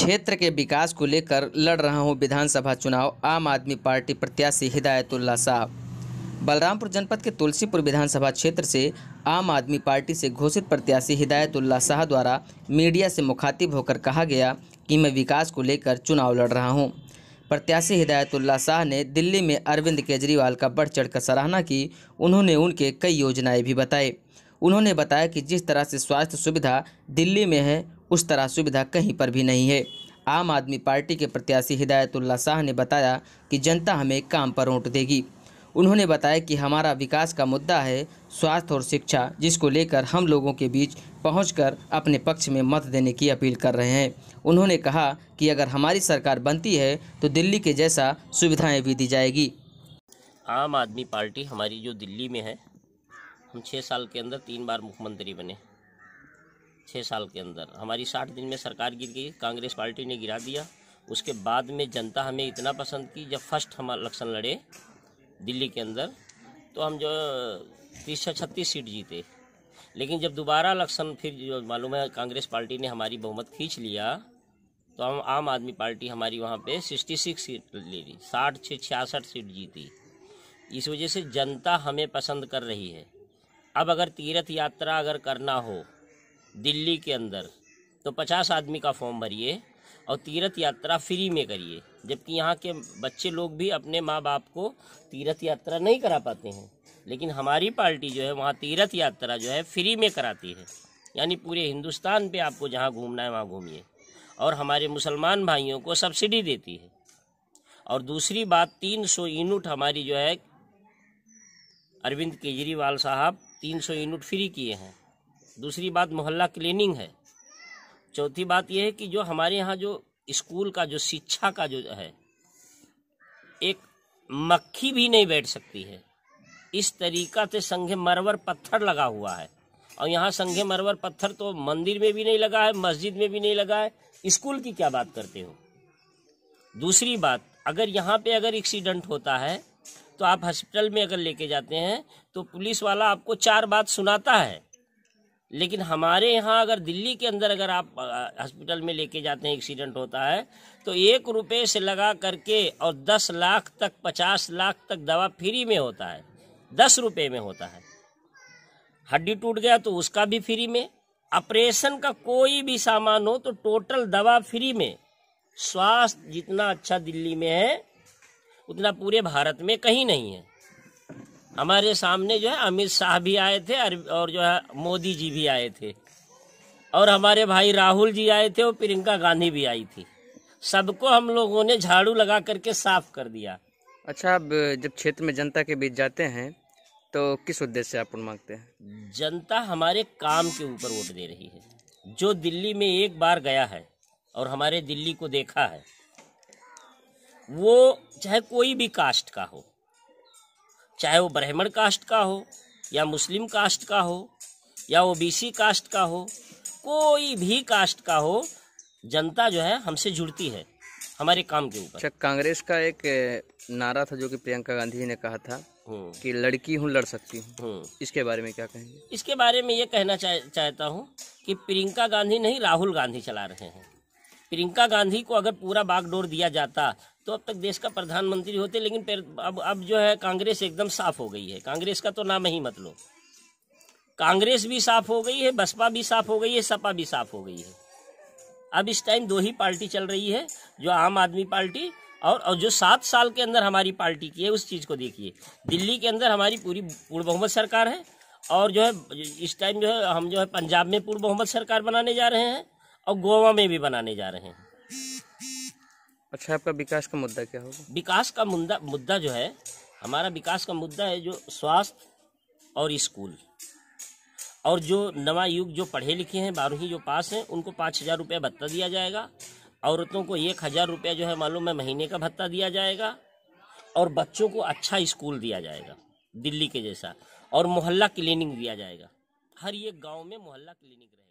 क्षेत्र के विकास को लेकर लड़ रहा हूं विधानसभा चुनाव आम आदमी पार्टी प्रत्याशी हिदायतुल्ला साहब बलरामपुर जनपद के तुलसीपुर विधानसभा क्षेत्र से आम आदमी पार्टी से घोषित प्रत्याशी हिदायतुल्ला शाह द्वारा मीडिया से मुखातिब होकर कहा गया कि मैं विकास को लेकर चुनाव लड़ रहा हूं। प्रत्याशी हिदायतुल्ला शाह ने दिल्ली में अरविंद केजरीवाल का बढ़ चढ़कर सराहना की उन्होंने उनके कई योजनाएं भी बताई उन्होंने बताया कि जिस तरह से स्वास्थ्य सुविधा दिल्ली में है उस तरह सुविधा कहीं पर भी नहीं है आम आदमी पार्टी के प्रत्याशी हिदायतुल्ला शाह ने बताया कि जनता हमें काम पर ओंट देगी उन्होंने बताया कि हमारा विकास का मुद्दा है स्वास्थ्य और शिक्षा जिसको लेकर हम लोगों के बीच पहुंचकर अपने पक्ष में मत देने की अपील कर रहे हैं उन्होंने कहा कि अगर हमारी सरकार बनती है तो दिल्ली के जैसा सुविधाएं भी दी जाएगी आम आदमी पार्टी हमारी जो दिल्ली में है हम छः साल के अंदर तीन बार मुख्यमंत्री बने छः साल के अंदर हमारी साठ दिन में सरकार गिर गई कांग्रेस पार्टी ने गिरा दिया उसके बाद में जनता हमें इतना पसंद की जब फर्स्ट हम इलेक्शन लड़े दिल्ली के अंदर तो हम जो तीस सौ छत्तीस सीट जीते लेकिन जब दोबारा इलेक्शन फिर जो मालूम है कांग्रेस पार्टी ने हमारी बहुमत खींच लिया तो हम आम आदमी पार्टी हमारी वहाँ पे सिक्सटी सिक्स सीट ले ली साठ छः छियासठ सीट जीती इस वजह से जनता हमें पसंद कर रही है अब अगर तीर्थ यात्रा अगर करना हो दिल्ली के अंदर तो पचास आदमी का फॉर्म भरिए और तीर्थ यात्रा फ्री में करिए जबकि यहाँ के बच्चे लोग भी अपने माँ बाप को तीर्थ यात्रा नहीं करा पाते हैं लेकिन हमारी पार्टी जो है वहाँ तीर्थ यात्रा जो है फ्री में कराती है यानी पूरे हिंदुस्तान पे आपको जहाँ घूमना है वहाँ घूमिए और हमारे मुसलमान भाइयों को सब्सिडी देती है और दूसरी बात तीन सौ यूनिट हमारी जो है अरविंद केजरीवाल साहब तीन सौ यूनिट फ्री किए हैं दूसरी बात मोहल्ला क्लीनिंग है चौथी बात यह है कि जो हमारे यहाँ जो स्कूल का जो शिक्षा का जो है एक मक्खी भी नहीं बैठ सकती है इस तरीका से संघे मरवर पत्थर लगा हुआ है और यहाँ संघे मरवर पत्थर तो मंदिर में भी नहीं लगा है मस्जिद में भी नहीं लगा है स्कूल की क्या बात करते हो दूसरी बात अगर यहाँ पे अगर एक्सीडेंट होता है तो आप हॉस्पिटल में अगर लेके जाते हैं तो पुलिस वाला आपको चार बात सुनाता है लेकिन हमारे यहाँ अगर दिल्ली के अंदर अगर आप हॉस्पिटल में लेके जाते हैं एक्सीडेंट होता है तो एक रुपये से लगा करके और दस लाख तक पचास लाख तक दवा फ्री में होता है दस रुपये में होता है हड्डी टूट गया तो उसका भी फ्री में ऑपरेशन का कोई भी सामान हो तो टोटल दवा फ्री में स्वास्थ्य जितना अच्छा दिल्ली में है उतना पूरे भारत में कहीं नहीं है हमारे सामने जो है अमित शाह भी आए थे और जो है मोदी जी भी आए थे और हमारे भाई राहुल जी आए थे और प्रियंका गांधी भी आई थी सबको हम लोगों ने झाड़ू लगा करके साफ कर दिया अच्छा अब जब क्षेत्र में जनता के बीच जाते हैं तो किस उद्देश्य से आप मांगते हैं जनता हमारे काम के ऊपर वोट दे रही है जो दिल्ली में एक बार गया है और हमारे दिल्ली को देखा है वो चाहे कोई भी कास्ट का हो चाहे वो ब्राह्मण कास्ट का हो या मुस्लिम कास्ट का हो या ओ बी कास्ट का हो कोई भी कास्ट का हो जनता जो है हमसे जुड़ती है हमारे काम के ऊपर अच्छा, कांग्रेस का एक नारा था जो कि प्रियंका गांधी ने कहा था हम्म। कि लड़की हूँ लड़ सकती हूँ हम्म। इसके बारे में क्या कहेंगे इसके बारे में ये कहना चाह, चाहता हूँ कि प्रियंका गांधी नहीं राहुल गांधी चला रहे हैं प्रियंका गांधी को अगर पूरा बागडोर दिया जाता तो अब तक देश का प्रधानमंत्री होते लेकिन अब अब जो है कांग्रेस एकदम साफ हो गई है कांग्रेस का तो नाम ही मत लो कांग्रेस भी साफ हो गई है बसपा भी साफ हो गई है सपा भी साफ हो गई है अब इस टाइम दो ही पार्टी चल रही है जो आम आदमी पार्टी और और जो सात साल के अंदर हमारी पार्टी की है उस चीज़ को देखिए दिल्ली के अंदर हमारी पूरी पूर्ण बहुमत सरकार है और जो है इस टाइम जो है हम जो है पंजाब में पूर्ण बहुमत सरकार बनाने जा रहे हैं और गोवा में भी बनाने जा रहे हैं अच्छा आपका विकास का मुद्दा क्या होगा विकास का मुद्दा मुद्दा जो है हमारा विकास का मुद्दा है जो स्वास्थ्य और स्कूल और जो नवा युग जो पढ़े लिखे हैं बारहवीं जो पास हैं उनको पाँच हज़ार रुपया भत्ता दिया जाएगा औरतों को एक हज़ार रुपया जो है मालूम है महीने का भत्ता दिया जाएगा और बच्चों को अच्छा स्कूल दिया जाएगा दिल्ली के जैसा और मोहल्ला क्लिनिक दिया जाएगा हर एक गांव में मोहल्ला क्लिनिक रहेगा